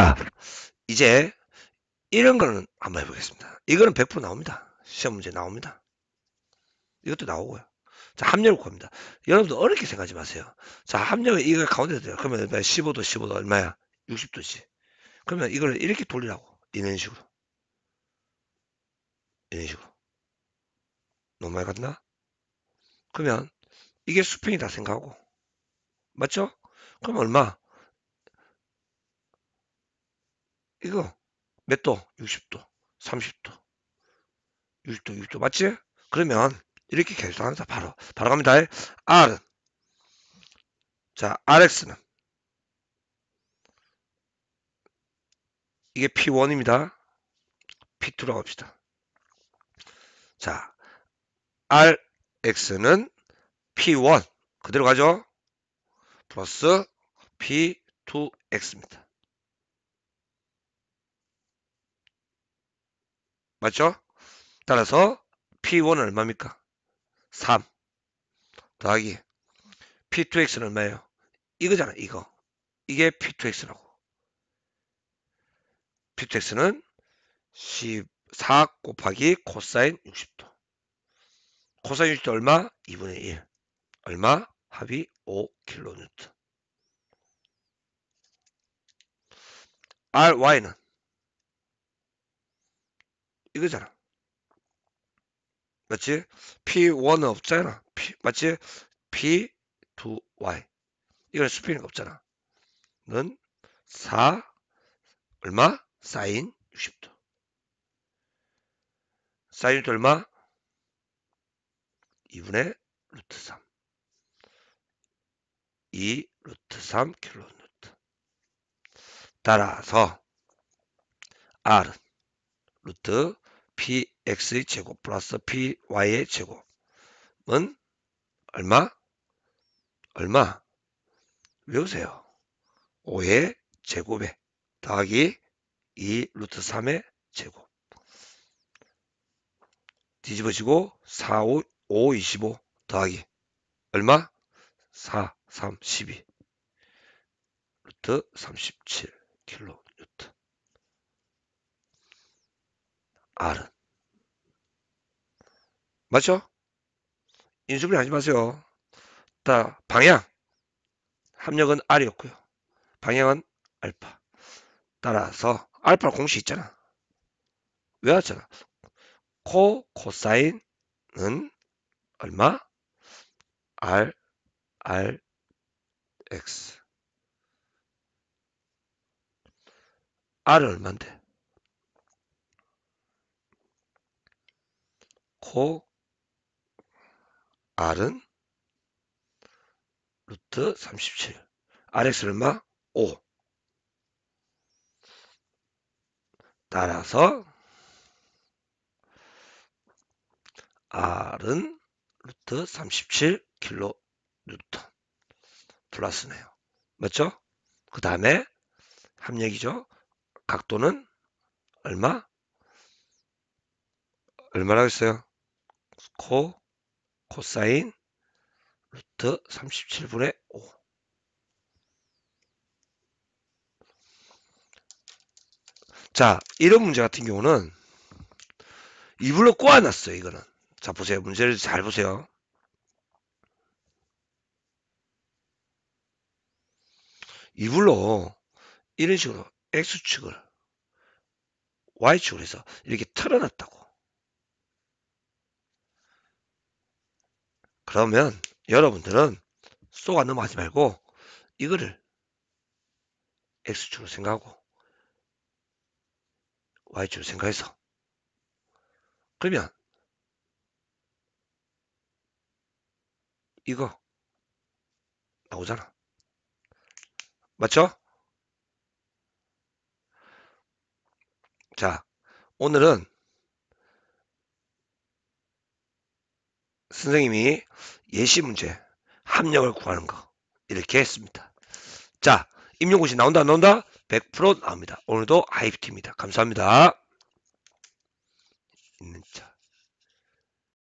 자, 이제 이런 거는 한번 해보겠습니다. 이거는 100% 나옵니다. 시험 문제 나옵니다. 이것도 나오고요. 자, 합력을 구합니다. 여러분들 어렵게 생각하지 마세요. 자, 합력을 이거 가운데 돼요. 그러면 15도, 15도 얼마야? 60도지. 그러면 이걸 이렇게 돌리라고. 이런 식으로. 이런 식으로. 너무 많이 갔나? 그러면 이게 수평이다 생각하고. 맞죠? 그럼 얼마? 이거 몇 도? 60도, 30도, 60도, 60도 맞지? 그러면 이렇게 계산니다 바로 바로 갑니다. R은 자 RX는 이게 P1입니다. P2로 합시다. 자 RX는 P1 그대로 가죠. 플러스 P2X입니다. 맞죠? 따라서 P1은 얼마입니까? 3 더하기 P2X는 얼마예요? 이거잖아 이거 이게 P2X라고 P2X는 14 곱하기 코사인 60도 코사인 60도 얼마? 2분의 1 얼마? 합이 5kN RY는 이거잖아. 맞지? P1은 없잖아. P, 맞지? P2Y. 이건 스피닝 없잖아. 는 4, 얼마? 사인 60도. 사인 60도 얼마? 2분의 루트 3. 2 루트 3킬로루트 따라서 R은 루트 px의 제곱 플러스 py의 제곱은 얼마? 얼마? 외우세요. 5의 제곱에 더하기 2 루트 3의 제곱 뒤집어지고 4, 5, 5, 25 더하기 얼마? 4, 3, 12 루트 37 킬로 R은. 맞죠? 인수분해 하지 마세요. 다 방향. 합력은 R이었고요. 방향은 알파. 따라서 알파 공식 있잖아. 왜하잖아코 코사인은 얼마? R R X R은 얼만데 코, R은 루트 37. RX 얼마? 5. 따라서 R은 루트 3 7 킬로 루트 플러스네요. 맞죠? 그 다음에 합력이죠. 각도는 얼마? 얼마라고 했어요? 코 코사인 루트 37분의 5 자, 이런 문제 같은 경우는 이불로 꼬아놨어요, 이거는. 자, 보세요. 문제를 잘 보세요. 이불로 이런 식으로 X축을 Y축을 해서 이렇게 틀어놨다고. 그러면 여러분들은 쏘가 넘어가지 말고 이거를 X축으로 생각하고 Y축으로 생각해서 그러면 이거 나오잖아 맞죠? 자 오늘은 선생님이 예시 문제 합력을 구하는 거 이렇게 했습니다. 자 임용고시 나온다 나온다 100% 나옵니다. 오늘도 IPT입니다. 감사합니다. 있는 자.